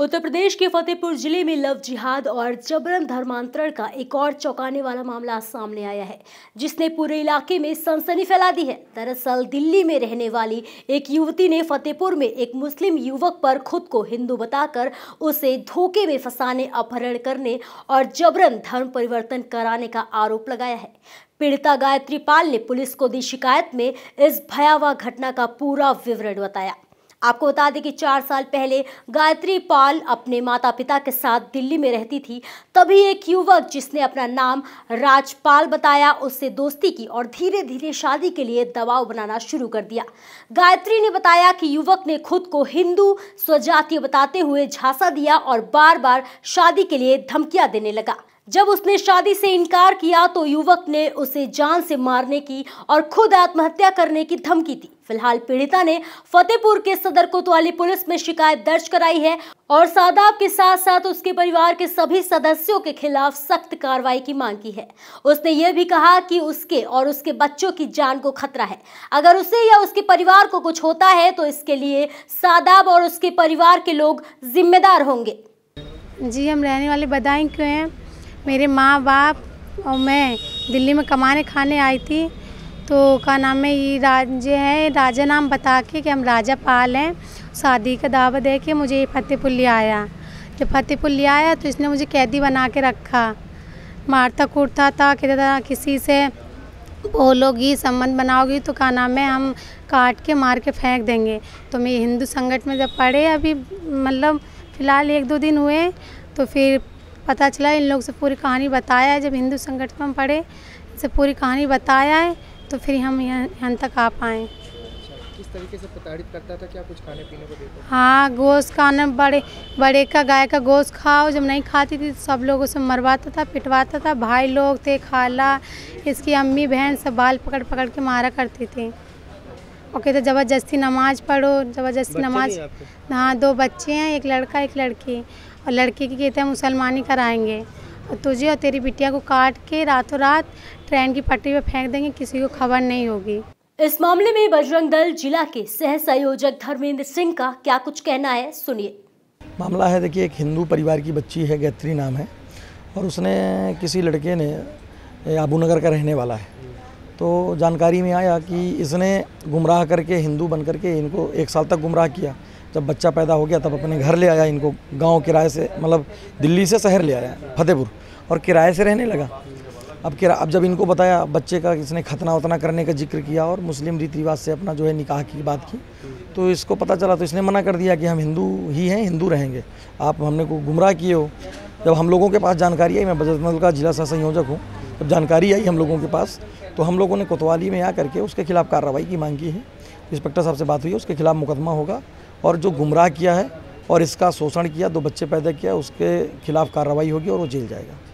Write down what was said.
उत्तर प्रदेश के फतेहपुर जिले में लव जिहाद और जबरन धर्मांतरण का एक और चौंकाने वाला मामला सामने आया है जिसने पूरे इलाके में सनसनी फैला दी है दरअसल दिल्ली में रहने वाली एक युवती ने फतेहपुर में एक मुस्लिम युवक पर खुद को हिंदू बताकर उसे धोखे में फंसाने अपहरण करने और जबरन धर्म परिवर्तन कराने का आरोप लगाया है पीड़िता गायत्री पाल ने पुलिस को दी शिकायत में इस भयावह घटना का पूरा विवरण बताया आपको बता दें कि चार साल पहले गायत्री पाल अपने माता पिता के साथ दिल्ली में रहती थी तभी एक युवक जिसने अपना नाम राजपाल बताया उससे दोस्ती की और धीरे धीरे शादी के लिए दबाव बनाना शुरू कर दिया गायत्री ने बताया कि युवक ने खुद को हिंदू स्वजातीय बताते हुए झांसा दिया और बार बार शादी के लिए धमकियां देने लगा जब उसने शादी से इनकार किया तो युवक ने उसे जान से मारने की और खुद आत्महत्या करने की धमकी दी फिलहाल पीड़िता ने फतेहपुर के सदर कोतवाली पुलिस में शिकायत दर्ज कराई है और सादाब के साथ साथ उसके परिवार के सभी सदस्यों के खिलाफ सख्त कार्रवाई की मांग की है उसने ये भी कहा कि उसके और उसके बच्चों की जान को खतरा है अगर उसे या उसके परिवार को कुछ होता है तो इसके लिए सादाब और उसके परिवार के लोग जिम्मेदार होंगे जी हम रहने वाले बदाई के हैं मेरे माँ बाप और मैं दिल्ली में कमाने खाने आई थी तो का नाम है ये राजे है राजा नाम बता के कि हम राजा पाल हैं शादी का दावा दे के मुझे ये फतेहपुर ले आया जब फतेहपुर ले आया तो इसने मुझे कैदी बना के रखा मारता कूटता था कहता था किसी से बोलोगी संबंध बनाओगी तो का नाम है हम काट के मार के फेंक देंगे तो मैं हिंदू संगठन में जब पढ़े अभी मतलब फ़िलहाल एक दो दिन हुए तो फिर पता चला इन लोग से पूरी कहानी बताया है जब हिंदू संगठन में पढ़े इनसे पूरी कहानी बताया है तो फिर हम यहाँ तक आ पाएँ अच्छा, किस तरीके से प्रताड़ित करता था क्या कुछ खाने पीने को देता हाँ गोश्त खाना बड़े बड़े का गाय का गोश्त खाओ जब नहीं खाती थी तो सब लोग उसे मरवाता था पिटवाता था भाई लोग थे खाला इसकी अम्मी बहन सब बाल पकड़ पकड़ के मारा करती थी और कहते तो ज़बरदस्ती नमाज़ पढ़ो ज़बरदस्ती नमाज हाँ दो बच्चे हैं एक लड़का एक लड़की और लड़के की कहते हैं ही कराएंगे और तुझे और तेरी बिटिया को काट के रातों रात ट्रेन की पटरी पर फेंक देंगे किसी को खबर नहीं होगी इस मामले में बजरंग दल जिला के सह संयोजक धर्मेंद्र सिंह का क्या कुछ कहना है सुनिए मामला है देखिए एक हिंदू परिवार की बच्ची है गैत्री नाम है और उसने किसी लड़के ने आबू नगर का रहने वाला है तो जानकारी में आया कि इसने गुमराह करके हिंदू बन करके इनको एक साल तक गुमराह किया जब बच्चा पैदा हो गया तब अपने घर ले आया इनको गांव किराए से मतलब दिल्ली से शहर ले आया फतेहपुर और किराए से रहने लगा अब किरा अब जब इनको बताया बच्चे का इसने खतना वतना करने का जिक्र किया और मुस्लिम रीति रिवाज से अपना जो है निकाह की बात की तो इसको पता चला तो इसने मना कर दिया कि हम हिंदू ही हैं हिंदू रहेंगे आप हमने को गुमराह किए हो जब हम लोगों के पास जानकारी आई मैं बजरतमल का जिला सह संयोजक हूँ जब जानकारी आई हम लोगों के पास तो हम लोगों ने कोतवाली में आ करके उसके खिलाफ़ कार्रवाई की मांग की है इंस्पेक्टर साहब से बात हुई है उसके खिलाफ़ मुकदमा होगा और जो गुमराह किया है और इसका शोषण किया दो बच्चे पैदा किया उसके खिलाफ़ कार्रवाई होगी और वो जेल जाएगा